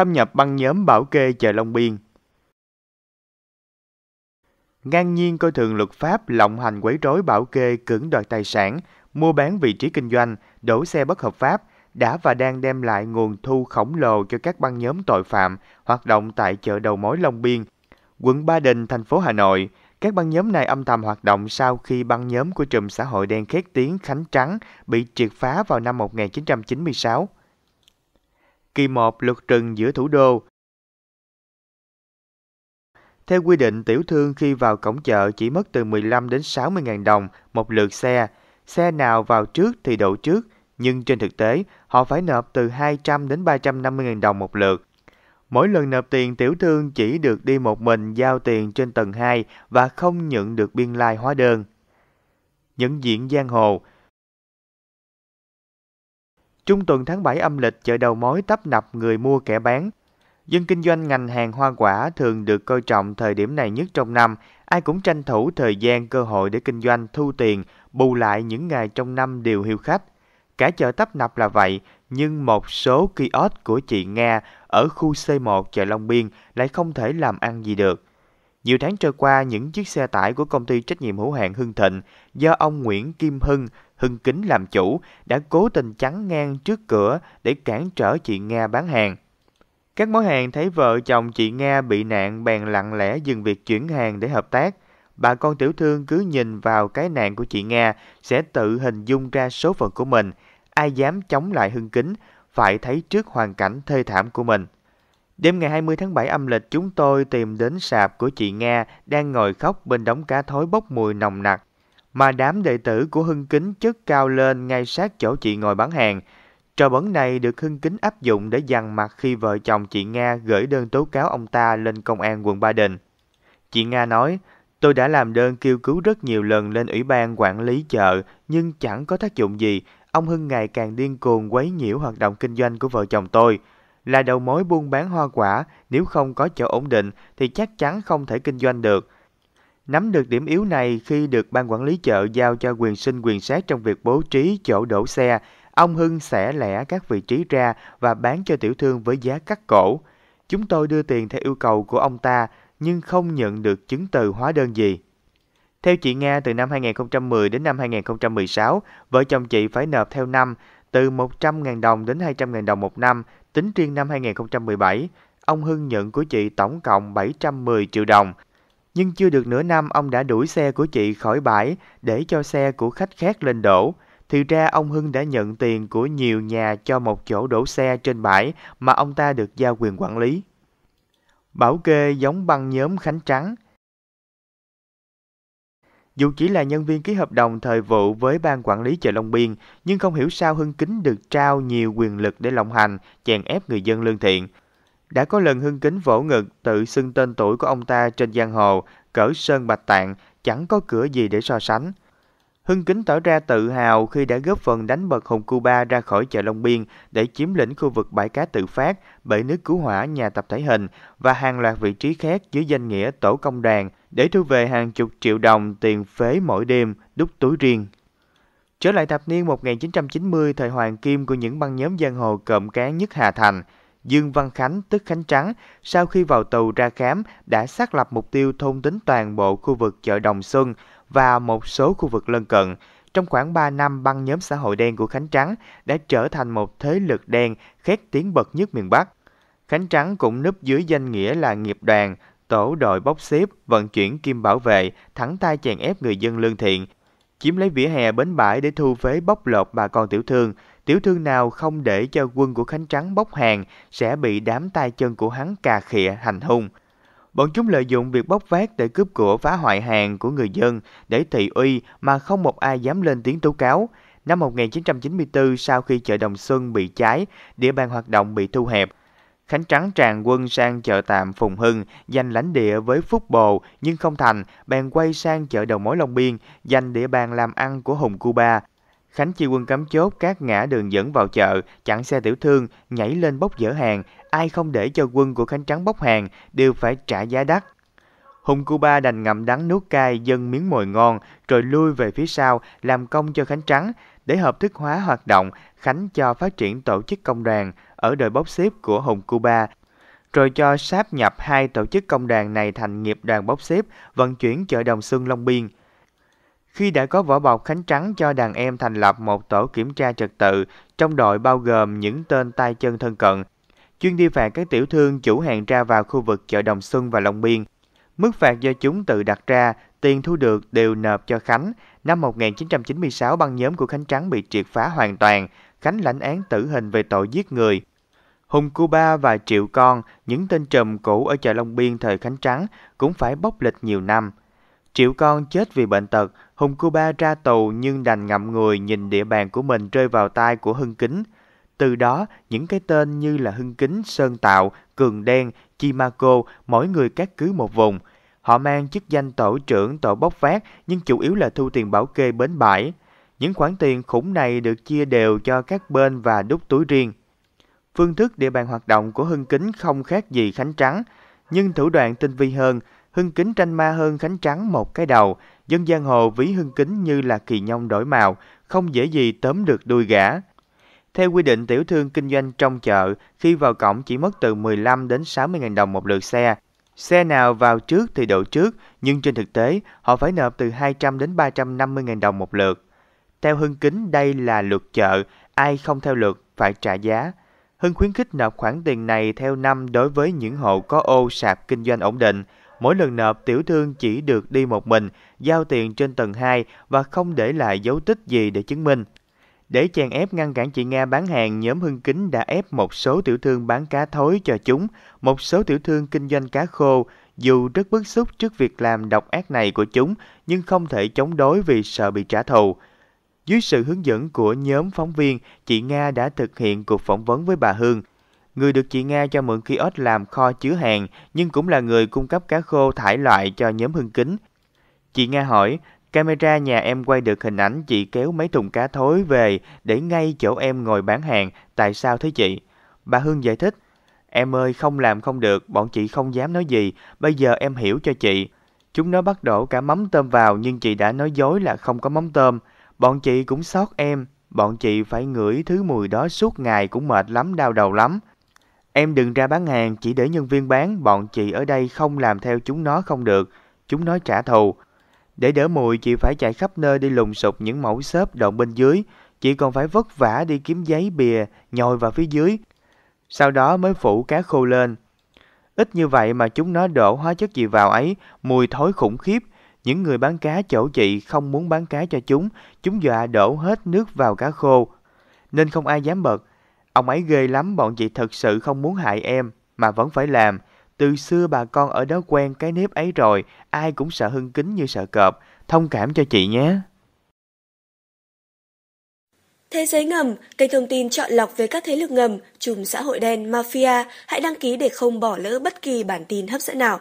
thâm nhập băng nhóm bảo kê chợ Long Biên. Ngang nhiên coi thường luật pháp lộng hành quấy rối bảo kê cưỡng đoạt tài sản, mua bán vị trí kinh doanh, đổ xe bất hợp pháp, đã và đang đem lại nguồn thu khổng lồ cho các băng nhóm tội phạm hoạt động tại chợ đầu mối Long Biên, quận Ba Đình, thành phố Hà Nội. Các băng nhóm này âm thầm hoạt động sau khi băng nhóm của trùm xã hội đen khét tiếng Khánh Trắng bị triệt phá vào năm 1996 kỳ một luật trừng giữa thủ đô. Theo quy định, tiểu thương khi vào cổng chợ chỉ mất từ 15 đến 60 ngàn đồng một lượt xe. Xe nào vào trước thì đậu trước, nhưng trên thực tế họ phải nộp từ 200 đến 350 ngàn đồng một lượt. Mỗi lần nộp tiền, tiểu thương chỉ được đi một mình giao tiền trên tầng 2 và không nhận được biên lai like hóa đơn. Những diện giang hồ, Trung tuần tháng 7 âm lịch chợ đầu mối tấp nập người mua kẻ bán. Dân kinh doanh ngành hàng hoa quả thường được coi trọng thời điểm này nhất trong năm, ai cũng tranh thủ thời gian cơ hội để kinh doanh thu tiền, bù lại những ngày trong năm đều hiu khách. Cả chợ tấp nập là vậy, nhưng một số kiosk của chị Nga ở khu C1 chợ Long Biên lại không thể làm ăn gì được. Nhiều tháng trôi qua, những chiếc xe tải của công ty trách nhiệm hữu hạn Hưng Thịnh do ông Nguyễn Kim Hưng, Hưng Kính làm chủ, đã cố tình chắn ngang trước cửa để cản trở chị Nga bán hàng. Các mối hàng thấy vợ chồng chị Nga bị nạn bèn lặng lẽ dừng việc chuyển hàng để hợp tác. Bà con tiểu thương cứ nhìn vào cái nạn của chị Nga sẽ tự hình dung ra số phận của mình. Ai dám chống lại Hưng Kính phải thấy trước hoàn cảnh thê thảm của mình. Đêm ngày 20 tháng 7 âm lịch, chúng tôi tìm đến sạp của chị Nga đang ngồi khóc bên đống cá thối bốc mùi nồng nặc mà đám đệ tử của Hưng Kính chất cao lên ngay sát chỗ chị ngồi bán hàng. Trò bẩn này được Hưng Kính áp dụng để dằn mặt khi vợ chồng chị Nga gửi đơn tố cáo ông ta lên công an quận Ba Đình. Chị Nga nói, tôi đã làm đơn kêu cứu rất nhiều lần lên ủy ban quản lý chợ nhưng chẳng có tác dụng gì. Ông Hưng ngày càng điên cuồng quấy nhiễu hoạt động kinh doanh của vợ chồng tôi. Là đầu mối buôn bán hoa quả, nếu không có chợ ổn định thì chắc chắn không thể kinh doanh được. Nắm được điểm yếu này khi được ban quản lý chợ giao cho quyền sinh quyền xét trong việc bố trí chỗ đổ xe, ông Hưng sẽ lẻ các vị trí ra và bán cho tiểu thương với giá cắt cổ. Chúng tôi đưa tiền theo yêu cầu của ông ta nhưng không nhận được chứng từ hóa đơn gì. Theo chị Nga, từ năm 2010 đến năm 2016, vợ chồng chị phải nộp theo năm từ 100.000 đồng đến 200.000 đồng một năm, tính riêng năm 2017. Ông Hưng nhận của chị tổng cộng 710 triệu đồng, nhưng chưa được nửa năm ông đã đuổi xe của chị khỏi bãi để cho xe của khách khác lên đổ. Thì ra ông Hưng đã nhận tiền của nhiều nhà cho một chỗ đổ xe trên bãi mà ông ta được giao quyền quản lý. Bảo kê giống băng nhóm Khánh Trắng. Dù chỉ là nhân viên ký hợp đồng thời vụ với ban quản lý chợ Long Biên, nhưng không hiểu sao Hưng Kính được trao nhiều quyền lực để lộng hành, chèn ép người dân lương thiện – đã có lần Hưng Kính vỗ ngực tự xưng tên tuổi của ông ta trên giang hồ, cỡ sơn bạch tạng, chẳng có cửa gì để so sánh. Hưng Kính tỏ ra tự hào khi đã góp phần đánh bật Hùng Cuba ra khỏi chợ Long Biên để chiếm lĩnh khu vực bãi cá tự phát, bể nước cứu hỏa, nhà tập thể hình và hàng loạt vị trí khác dưới danh nghĩa tổ công đoàn để thu về hàng chục triệu đồng tiền phế mỗi đêm đúc túi riêng. Trở lại thập niên 1990, thời hoàng kim của những băng nhóm giang hồ cộm cán nhất Hà Thành – Dương Văn Khánh, tức Khánh Trắng, sau khi vào tù ra khám, đã xác lập mục tiêu thôn tính toàn bộ khu vực chợ Đồng Xuân và một số khu vực lân cận. Trong khoảng 3 năm, băng nhóm xã hội đen của Khánh Trắng đã trở thành một thế lực đen khét tiếng bậc nhất miền Bắc. Khánh Trắng cũng núp dưới danh nghĩa là nghiệp đoàn, tổ đội bóc xếp, vận chuyển kim bảo vệ, thẳng tay chèn ép người dân lương thiện, chiếm lấy vỉa hè bến bãi để thu phế bóc lột bà con tiểu thương. Tiểu thương nào không để cho quân của Khánh Trắng bóc hàng sẽ bị đám tay chân của hắn cà khịa hành hung. Bọn chúng lợi dụng việc bóc vác để cướp của phá hoại hàng của người dân để thị uy mà không một ai dám lên tiếng tố cáo. Năm 1994 sau khi chợ Đồng Xuân bị cháy, địa bàn hoạt động bị thu hẹp, Khánh Trắng tràn quân sang chợ tạm Phùng Hưng, giành lãnh địa với Phúc Bồ nhưng không thành, bèn quay sang chợ đầu mối Long Biên, giành địa bàn làm ăn của Hùng Cuba. Khánh chi quân cấm chốt các ngã đường dẫn vào chợ, chặn xe tiểu thương, nhảy lên bốc dỡ hàng. Ai không để cho quân của Khánh Trắng bốc hàng đều phải trả giá đắt. Hùng Cuba đành ngậm đắng nuốt cay dâng miếng mồi ngon rồi lui về phía sau làm công cho Khánh Trắng để hợp thức hóa hoạt động Khánh cho phát triển tổ chức công đoàn ở đời bốc xếp của Hùng Cuba rồi cho sáp nhập hai tổ chức công đoàn này thành nghiệp đoàn bốc xếp vận chuyển chợ Đồng Xuân Long Biên. Khi đã có vỏ bọc Khánh Trắng cho đàn em thành lập một tổ kiểm tra trật tự, trong đội bao gồm những tên tay chân thân cận, chuyên đi phạt các tiểu thương chủ hàng ra vào khu vực chợ Đồng Xuân và Long Biên. Mức phạt do chúng tự đặt ra, tiền thu được đều nộp cho Khánh. Năm 1996, băng nhóm của Khánh Trắng bị triệt phá hoàn toàn. Khánh lãnh án tử hình về tội giết người. Hùng Cuba và Triệu Con, những tên trùm cũ ở chợ Long Biên thời Khánh Trắng, cũng phải bốc lịch nhiều năm. Triệu Con chết vì bệnh tật, Hùng Cuba ra tù nhưng đành ngậm ngùi nhìn địa bàn của mình rơi vào tay của Hưng Kính. Từ đó, những cái tên như là Hưng Kính, Sơn Tạo, Cường Đen, Chimaco, mỗi người cát cứ một vùng – Họ mang chức danh tổ trưởng tổ bốc vác nhưng chủ yếu là thu tiền bảo kê bến bãi. Những khoản tiền khủng này được chia đều cho các bên và đúc túi riêng. Phương thức địa bàn hoạt động của Hưng Kính không khác gì Khánh Trắng, nhưng thủ đoạn tinh vi hơn, Hưng Kính tranh ma hơn Khánh Trắng một cái đầu, dân giang hồ ví Hưng Kính như là kỳ nhông đổi màu, không dễ gì tóm được đuôi gã. Theo quy định tiểu thương kinh doanh trong chợ, khi vào cổng chỉ mất từ 15 đến 60 ngàn đồng một lượt xe, Xe nào vào trước thì đậu trước, nhưng trên thực tế họ phải nộp từ 200 đến 350 ngàn đồng một lượt. Theo Hưng Kính đây là luật chợ, ai không theo luật phải trả giá. Hưng khuyến khích nộp khoản tiền này theo năm đối với những hộ có ô sạp kinh doanh ổn định. Mỗi lần nộp tiểu thương chỉ được đi một mình, giao tiền trên tầng 2 và không để lại dấu tích gì để chứng minh. Để chèn ép ngăn cản chị Nga bán hàng, nhóm Hưng Kính đã ép một số tiểu thương bán cá thối cho chúng, một số tiểu thương kinh doanh cá khô. Dù rất bức xúc trước việc làm độc ác này của chúng, nhưng không thể chống đối vì sợ bị trả thù. Dưới sự hướng dẫn của nhóm phóng viên, chị Nga đã thực hiện cuộc phỏng vấn với bà Hương. Người được chị Nga cho mượn kiosk làm kho chứa hàng, nhưng cũng là người cung cấp cá khô thải loại cho nhóm Hưng Kính. Chị Nga hỏi, Camera nhà em quay được hình ảnh chị kéo mấy thùng cá thối về để ngay chỗ em ngồi bán hàng, tại sao thế chị? Bà Hương giải thích, em ơi không làm không được, bọn chị không dám nói gì, bây giờ em hiểu cho chị. Chúng nó bắt đổ cả mắm tôm vào nhưng chị đã nói dối là không có mắm tôm. Bọn chị cũng sót em, bọn chị phải ngửi thứ mùi đó suốt ngày cũng mệt lắm, đau đầu lắm. Em đừng ra bán hàng, chỉ để nhân viên bán, bọn chị ở đây không làm theo chúng nó không được. Chúng nó trả thù. Để đỡ mùi, chị phải chạy khắp nơi đi lùng sục những mẫu xốp đoạn bên dưới. Chị còn phải vất vả đi kiếm giấy bìa, nhồi vào phía dưới. Sau đó mới phủ cá khô lên. Ít như vậy mà chúng nó đổ hóa chất gì vào ấy, mùi thối khủng khiếp. Những người bán cá chỗ chị không muốn bán cá cho chúng, chúng dọa đổ hết nước vào cá khô. Nên không ai dám bật. Ông ấy ghê lắm, bọn chị thật sự không muốn hại em, mà vẫn phải làm. Từ xưa bà con ở đó quen cái nếp ấy rồi, ai cũng sợ hưng kính như sợ cọp, thông cảm cho chị nhé. Thế giới ngầm, kênh thông tin chọn lọc về các thế lực ngầm, chùm xã hội đen, mafia, hãy đăng ký để không bỏ lỡ bất kỳ bản tin hấp dẫn nào.